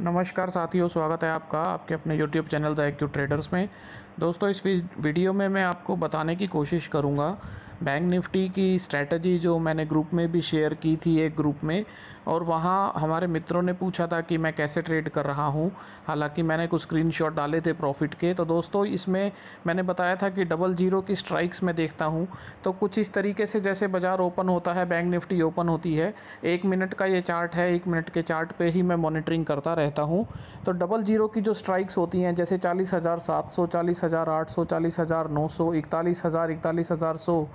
नमस्कार साथियों स्वागत है आपका आपके अपने YouTube channel the AQ traders में दोस्तों इस वीडियो में मैं आपको बताने की कोशिश करूँगा बैंक निफ्टी की स्ट्रैटी जो मैंने ग्रुप में भी शेयर की थी एक ग्रुप में और वहाँ हमारे मित्रों ने पूछा था कि मैं कैसे ट्रेड कर रहा हूँ हालांकि मैंने कुछ स्क्रीनशॉट डाले थे प्रॉफिट के तो दोस्तों इसमें मैंने बताया था कि डबल जीरो की स्ट्राइक्स में देखता हूँ तो कुछ इस तरीके से जैसे बाज़ार ओपन होता है बैंक निफ्टी ओपन होती है एक मिनट का ये चार्ट है एक मिनट के चार्ट पर ही मैं मॉनिटरिंग करता रहता हूँ तो डबल जीरो की जो स्ट्राइक्स होती हैं जैसे चालीस हज़ार सात सौ चालीस हज़ार आठ सौ चालीस हज़ार नौ सौ इकतालीस हज़ार इकतालीस हज़ार सौ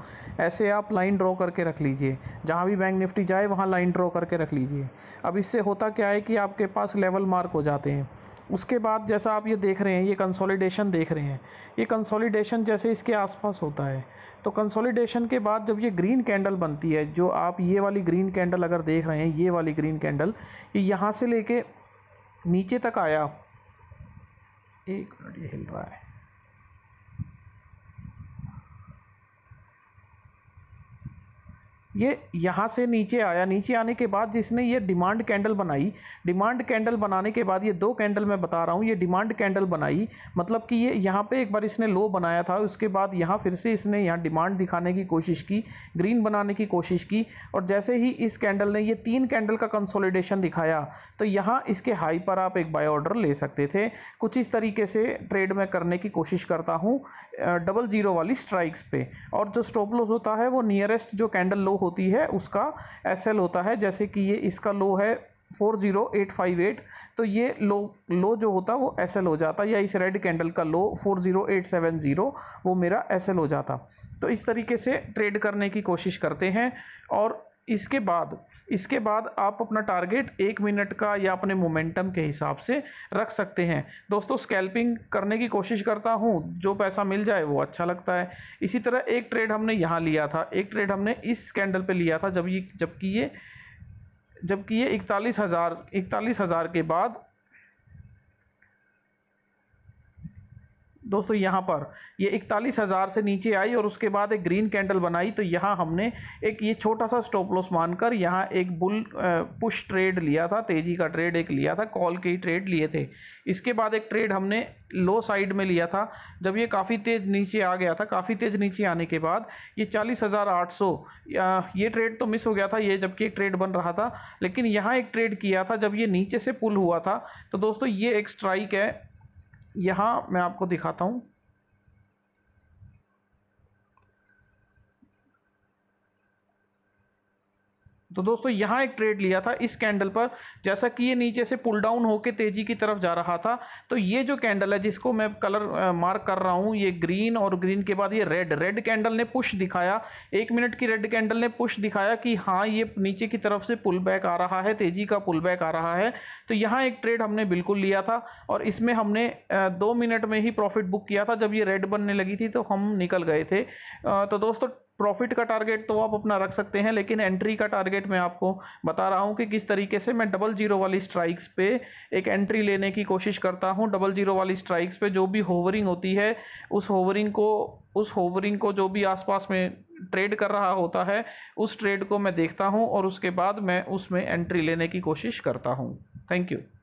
ऐसे आप लाइन ड्रॉ करके रख लीजिए जहाँ भी बैंक निफ्टी जाए वहाँ लाइन ड्रॉ करके रख लीजिए अब इससे होता क्या है कि आपके पास लेवल मार्क हो जाते हैं उसके बाद जैसा आप ये देख रहे हैं ये कंसोलिडेशन देख रहे हैं ये कंसोलिडेशन जैसे इसके आसपास होता है तो कंसोलिडेशन के बाद जब ये ग्रीन कैंडल बनती है जो आप ये वाली ग्रीन कैंडल अगर देख रहे हैं ये वाली ग्रीन कैंडल ये यहाँ से लेके नीचे तक आया एक मिनट ये हिल रहा है ये यहाँ से नीचे आया नीचे आने के बाद जिसने ये डिमांड कैंडल बनाई डिमांड कैंडल बनाने के बाद ये दो कैंडल मैं बता रहा हूँ ये डिमांड कैंडल बनाई मतलब कि ये यहाँ पे एक बार इसने लो बनाया था उसके बाद यहाँ फिर से इसने यहाँ डिमांड दिखाने की कोशिश की ग्रीन बनाने की कोशिश की और जैसे ही इस कैंडल ने ये तीन कैंडल का कंसोलिडेशन दिखाया तो यहाँ इसके हाई पर आप एक बाय ऑर्डर ले सकते थे कुछ इस तरीके से ट्रेड में करने की कोशिश करता हूँ डबल जीरो वाली स्ट्राइक्स पे और जो स्टॉप लॉस होता है वो नियरेस्ट जो कैंडल लो होती है उसका एस होता है जैसे कि ये इसका लो है four zero eight five eight तो ये लो लो जो होता वो एस हो जाता या इस रेड कैंडल का low four zero eight seven zero वो मेरा एस हो जाता तो इस तरीके से ट्रेड करने की कोशिश करते हैं और इसके बाद इसके बाद आप अपना टारगेट एक मिनट का या अपने मोमेंटम के हिसाब से रख सकते हैं दोस्तों स्कैल्पिंग करने की कोशिश करता हूँ जो पैसा मिल जाए वो अच्छा लगता है इसी तरह एक ट्रेड हमने यहाँ लिया था एक ट्रेड हमने इस कैंडल पे लिया था जब ये जबकि ये जबकि ये इकतालीस हज़ार इकतालीस हज़ार के बाद दोस्तों यहाँ पर ये इकतालीस हज़ार से नीचे आई और उसके बाद एक ग्रीन कैंडल बनाई तो यहाँ हमने एक ये छोटा सा स्टॉप लॉस मानकर यहाँ एक बुल पुश ट्रेड लिया था तेज़ी का ट्रेड एक लिया था कॉल के ही ट्रेड लिए थे इसके बाद एक ट्रेड हमने लो साइड में लिया था जब ये काफ़ी तेज़ नीचे आ गया था काफ़ी तेज़ नीचे आने के बाद ये चालीस हज़ार आठ सौ ये ट्रेड तो मिस हो गया था ये जबकि एक ट्रेड बन रहा था लेकिन यहाँ एक ट्रेड किया था जब ये नीचे से पुल हुआ था तो दोस्तों ये एक स्ट्राइक है यहाँ मैं आपको दिखाता हूँ तो दोस्तों यहाँ एक ट्रेड लिया था इस कैंडल पर जैसा कि ये नीचे से पुल डाउन होकर तेज़ी की तरफ जा रहा था तो ये जो कैंडल है जिसको मैं कलर मार्क कर रहा हूँ ये ग्रीन और ग्रीन के बाद ये रेड रेड कैंडल ने पुश दिखाया एक मिनट की रेड कैंडल ने पुश दिखाया कि हाँ ये नीचे की तरफ से पुल बैक आ रहा है तेज़ी का पुल बैक आ रहा है तो यहाँ एक ट्रेड हमने बिल्कुल लिया था और इसमें हमने दो मिनट में ही प्रॉफिट बुक किया था जब ये रेड बनने लगी थी तो हम निकल गए थे तो दोस्तों प्रॉफिट का टारगेट तो आप अपना रख सकते हैं लेकिन एंट्री का टारगेट मैं आपको बता रहा हूँ कि किस तरीके से मैं डबल जीरो वाली स्ट्राइक्स पे एक एंट्री लेने की कोशिश करता हूँ डबल जीरो वाली स्ट्राइक्स पे जो भी होवरिंग होती है उस होवरिंग को उस होवरिंग को जो भी आसपास में ट्रेड कर रहा होता है उस ट्रेड को मैं देखता हूँ और उसके बाद मैं उसमें एंट्री लेने की कोशिश करता हूँ थैंक यू